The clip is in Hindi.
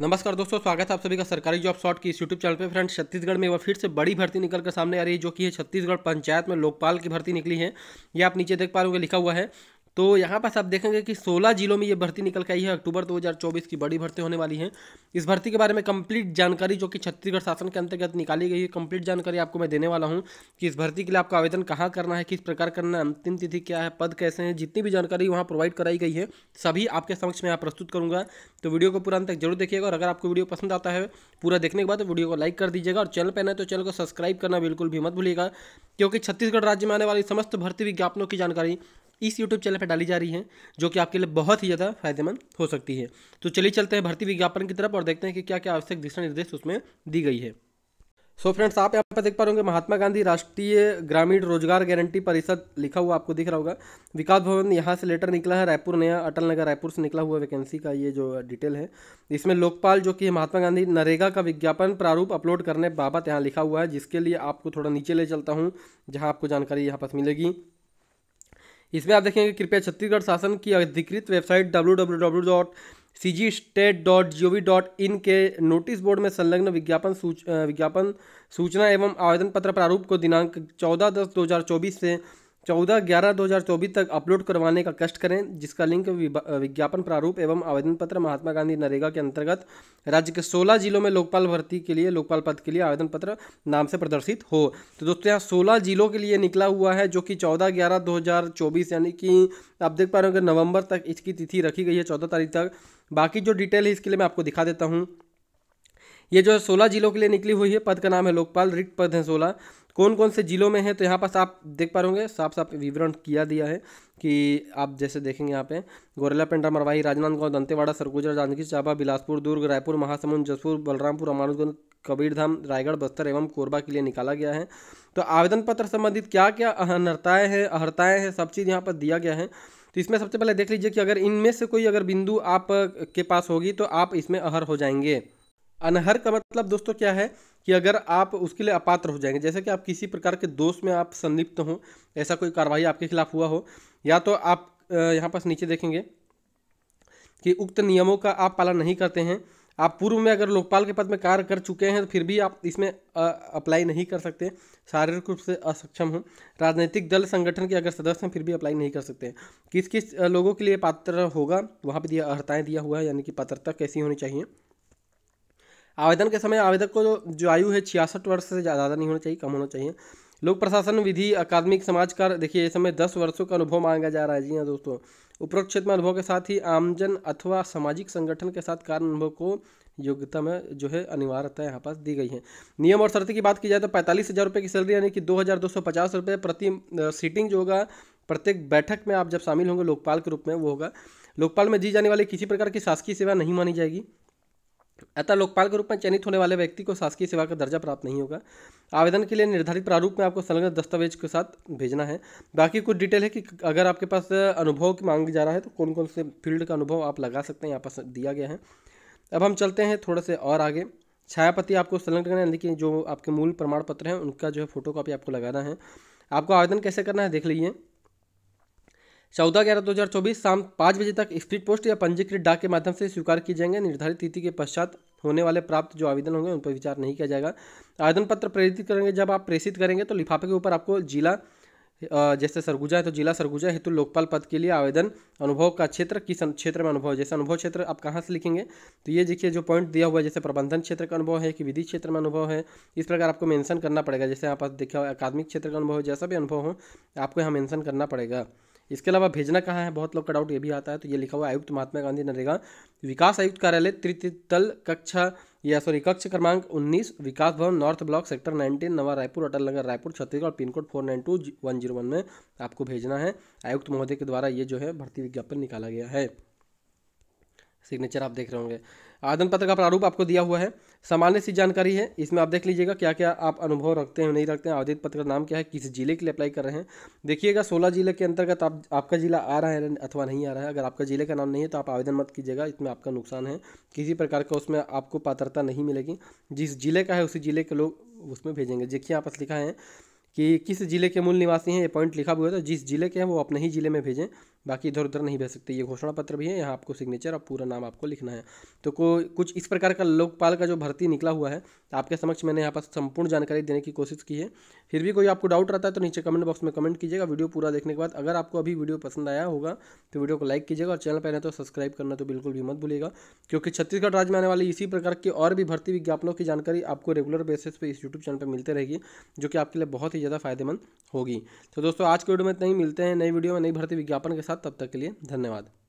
नमस्कार दोस्तों स्वागत है आप सभी का सरकारी जॉब शॉर्ट की इस यूट्यूब चैनल पे फ्रेंड्स छत्तीसगढ़ में एक बार फिर से बड़ी भर्ती निकल कर सामने आ रही है जो कि है छत्तीसगढ़ पंचायत में लोकपाल की भर्ती निकली है ये आप नीचे देख पा रहे लिखा हुआ है तो यहाँ पास आप देखेंगे कि 16 जिलों में ये भर्ती निकल के आई है अक्टूबर 2024 की बड़ी भर्ती होने वाली है इस भर्ती के बारे में कंप्लीट जानकारी जो कि छत्तीसगढ़ शासन के अंतर्गत निकाली गई है कंप्लीट जानकारी आपको मैं देने वाला हूँ कि इस भर्ती के लिए आपको आवेदन कहाँ करना है किस प्रकार करना है अंतिम तिथि क्या है पद कैसे हैं जितनी भी जानकारी वहाँ प्रोवाइड कराई गई है सभी आपके समक्ष मैं यहाँ प्रस्तुत करूँगा तो वीडियो को पूरा अंत तक जरूर देखिएगा और अगर आपको वीडियो पसंद आता है पूरा देखने के बाद तो वीडियो को लाइक कर दीजिएगा और चैनल पर ना तो चैनल को सब्सक्राइब करना बिल्कुल भी मत भूलिएगा क्योंकि छत्तीसगढ़ राज्य में आने वाली समस्त भर्ती विज्ञापनों की जानकारी इस यूट्यूब चैनल पर डाली जा रही हैं जो कि आपके लिए बहुत ही ज़्यादा फायदेमंद हो सकती है तो चलिए चलते हैं भर्ती विज्ञापन की तरफ और देखते हैं कि क्या क्या आवश्यक दिशा निर्देश उसमें दी गई है सो so फ्रेंड्स आप यहाँ पर देख पा रहे होंगे महात्मा गांधी राष्ट्रीय ग्रामीण रोजगार गारंटी परिषद लिखा हुआ आपको दिख रहा होगा विकास भवन यहाँ से लेटर निकला है रायपुर नया अटल नगर रायपुर से निकला हुआ वैकेंसी का ये जो डिटेल है इसमें लोकपाल जो कि महात्मा गांधी नरेगा का विज्ञापन प्रारूप अपलोड करने बाबत यहाँ लिखा हुआ है जिसके लिए आपको थोड़ा नीचे ले चलता हूँ जहाँ आपको जानकारी यहाँ पास मिलेगी इसमें आप देखेंगे कृपया छत्तीसगढ़ शासन की अधिकृत website W W W dot C G state dot G O V dot in के नोटिस बोर्ड में संलग्न विज्ञापन सूच विज्ञापन सूचना एवं आवेदन पत्र प्रारूप को दिनांक चौदह दस दो हज़ार चौबीस से चौदह ग्यारह दो हज़ार चौबीस तक अपलोड करवाने का कष्ट करें जिसका लिंक विज्ञापन प्रारूप एवं आवेदन पत्र महात्मा गांधी नरेगा के अंतर्गत राज्य के सोलह जिलों में लोकपाल भर्ती के लिए लोकपाल पद के लिए आवेदन पत्र नाम से प्रदर्शित हो तो दोस्तों यहाँ सोलह जिलों के लिए निकला हुआ है जो कि चौदह ग्यारह दो हज़ार चौबीस यानी कि आप देख पा रहे हो कि नवंबर तक इसकी तिथि रखी गई है चौदह तारीख तक बाकी जो डिटेल है इसके लिए मैं आपको दिखा देता हूँ ये जो है सोलह जिलों के लिए निकली हुई है पद का नाम है लोकपाल रिक्त पद है सोलह कौन कौन से ज़िलों में है तो यहाँ पास आप देख पा रहे साफ साफ विवरण किया दिया है कि आप जैसे देखेंगे यहाँ पे गोरेला पेंडा मरवाही राजनांदगांव दंतेवाड़ा सरगुजा जांजगीर चांपा बिलासपुर दुर्ग रायपुर महासमुंद जसपुर बलरामपुर अमानुजगंज कबीरधाम रायगढ़ बस्तर एवं कोरबा के लिए निकाला गया है तो आवेदन पत्र संबंधित क्या क्या अनर्ताएँ हैं अहर्ताएँ हैं सब चीज़ यहाँ पर दिया गया है तो इसमें सबसे पहले देख लीजिए कि अगर इनमें से कोई अगर बिंदु आप के पास होगी तो आप इसमें अहर हो जाएंगे अनहर का मतलब दोस्तों क्या है कि अगर आप उसके लिए अपात्र हो जाएंगे जैसे कि आप किसी प्रकार के दोष में आप संलिप्त हों ऐसा कोई कार्रवाई आपके खिलाफ हुआ हो या तो आप यहाँ पास नीचे देखेंगे कि उक्त नियमों का आप पालन नहीं करते हैं आप पूर्व में अगर लोकपाल के पद में कार्य कर चुके हैं तो फिर भी आप इसमें अप्लाई नहीं कर सकते शारीरिक रूप से असक्षम हो राजनीतिक दल संगठन के अगर सदस्य हैं फिर भी अप्लाई नहीं कर सकते किस किस लोगों के लिए पात्र होगा वहाँ पर दिया अर्ताएँ दिया हुआ है यानी कि पात्रता कैसी होनी चाहिए आवेदन के समय आवेदक को जो आयु है छियासठ वर्ष से ज़्यादा नहीं होना चाहिए कम होना चाहिए लोक प्रशासन विधि अकादमिक समाज कर देखिए इस समय दस वर्षों का अनुभव मांगा जा रहा है जी हाँ दोस्तों उपरोक्त क्षेत्र में अनुभव के साथ ही आमजन अथवा सामाजिक संगठन के साथ कार्य अनुभव को योग्यता में जो है अनिवार्यता यहाँ पास दी गई है नियम और शर्त की बात की जाए तो पैंतालीस हज़ार रुपये की सैलरी यानी कि दो हज़ार दो सौ पचास रुपये प्रति सीटिंग जो होगा प्रत्येक बैठक में आप जब शामिल होंगे लोकपाल के रूप में वो होगा लोकपाल में दी जाने वाली किसी प्रकार की शासकीय सेवा नहीं मानी जाएगी अतः लोकपाल के रूप में चयनित होने वाले व्यक्ति को शासकीय सेवा का दर्जा प्राप्त नहीं होगा आवेदन के लिए निर्धारित प्रारूप में आपको संलग्न दस्तावेज के साथ भेजना है बाकी कुछ डिटेल है कि अगर आपके पास अनुभव की मांग जा रहा है तो कौन कौन से फील्ड का अनुभव आप लगा सकते हैं यहाँ पास दिया गया है अब हम चलते हैं थोड़ा से और आगे छायापति आपको संलग्न करना है देखिए जो आपके मूल प्रमाण पत्र हैं उनका जो है फोटो कॉपी आपको लगाना है आपको आवेदन कैसे करना है देख लीजिए चौदह ग्यारह चौबीस शाम पाँच बजे तक स्पीड पोस्ट या पंजीकृत डाक के माध्यम से स्वीकार किए जाएंगे निर्धारित तिथि के पश्चात होने वाले प्राप्त जो आवेदन होंगे उन पर विचार नहीं किया जाएगा आवेदन पत्र प्रेरित करेंगे जब आप प्रेषित करेंगे तो लिफाफे के ऊपर आपको जिला जैसे सरगुजा है तो जिला सरगुजा हेतु लोकपाल पद के लिए आवेदन अनुभव का क्षेत्र किस क्षेत्र में अनुभव है जैसे अनुभव क्षेत्र आप कहाँ से लिखेंगे तो ये देखिए जो पॉइंट दिया हुआ है जैसे प्रबंधन क्षेत्र का अनुभव है कि विधि क्षेत्र में अनुभव है इस प्रकार आपको मेंशन करना पड़ेगा जैसे यहाँ पास देखिए अकादमिक क्षेत्र का अनुभव है जैसा भी अनुभव हो आपको यहाँ मेंशन करना पड़ेगा इसके अलावा भेजना कहाँ है बहुत लोग का डाउट ये भी आता है तो ये लिखा हुआ आयुक्त महात्मा गांधी नरेगा विकास आयुक्त कार्यालय त्रितल कक्षा या सॉरी कक्ष क्रमांक 19 विकास भवन north block sector 19 Nava Raipur Atal Nagar Raipur Chhattisgarh pin code four nine two one zero one में आपको भेजना है आयुक्त महोदय के द्वारा ये जो है भर्ती विज्ञापन निकाला गया है सिग्नेचर आप देख रहे होंगे आवेदन पत्र का प्रारूप आपको दिया हुआ है सामान्य सी जानकारी है इसमें आप देख लीजिएगा क्या क्या आप अनुभव रखते हैं नहीं रखते हैं आवेदन पत्र का नाम क्या है किस जिले के लिए अप्लाई कर रहे हैं देखिएगा सोलह जिले के अंतर्गत आप आपका जिला आ रहा है अथवा नहीं आ रहा है अगर आपका जिले का नाम नहीं है तो आप आवेदन मत कीजिएगा इसमें आपका नुकसान है किसी प्रकार का उसमें आपको पात्रता नहीं मिलेगी जिस जिले का है उसी जिले के लोग उसमें भेजेंगे देखिए आपस लिखा है कि किस जिले के मूल निवासी हैं ये पॉइंट लिखा हुआ है तो जिस जिले के हैं वो अपने ही जिले में भेजें बाकी इधर उधर नहीं बह सकते ये घोषणा पत्र भी है यहाँ आपको सिग्नेचर और पूरा नाम आपको लिखना है तो को कुछ इस प्रकार का लोकपाल का जो भर्ती निकला हुआ है आपके समक्ष मैंने यहाँ पर संपूर्ण जानकारी देने की कोशिश की है फिर भी कोई आपको डाउट रहता है तो नीचे कमेंट बॉक्स में कमेंट कीजिएगा वीडियो पूरा देखने के बाद अगर आपको अभी वीडियो पसंद आया होगा तो वीडियो को लाइक कीजिएगा और चैनल पर तो सब्सक्राइब करना तो बिल्कुल भी मत भूलिएगा क्योंकि छत्तीसगढ़ राज्य में आने वाली इसी प्रकार के और भी भर्ती विज्ञापनों की जानकारी आपको रेगुलर बेसिस पर इस यूट्यूब चैनल पर मिलते रहेगी जो कि आपके लिए बहुत ही ज़्यादा फायदेमंद होगी तो दोस्तों आज के वीडियो में इतना ही मिलते हैं नई वीडियो में नई भर्ती विज्ञापन के साथ साथ तब तक के लिए धन्यवाद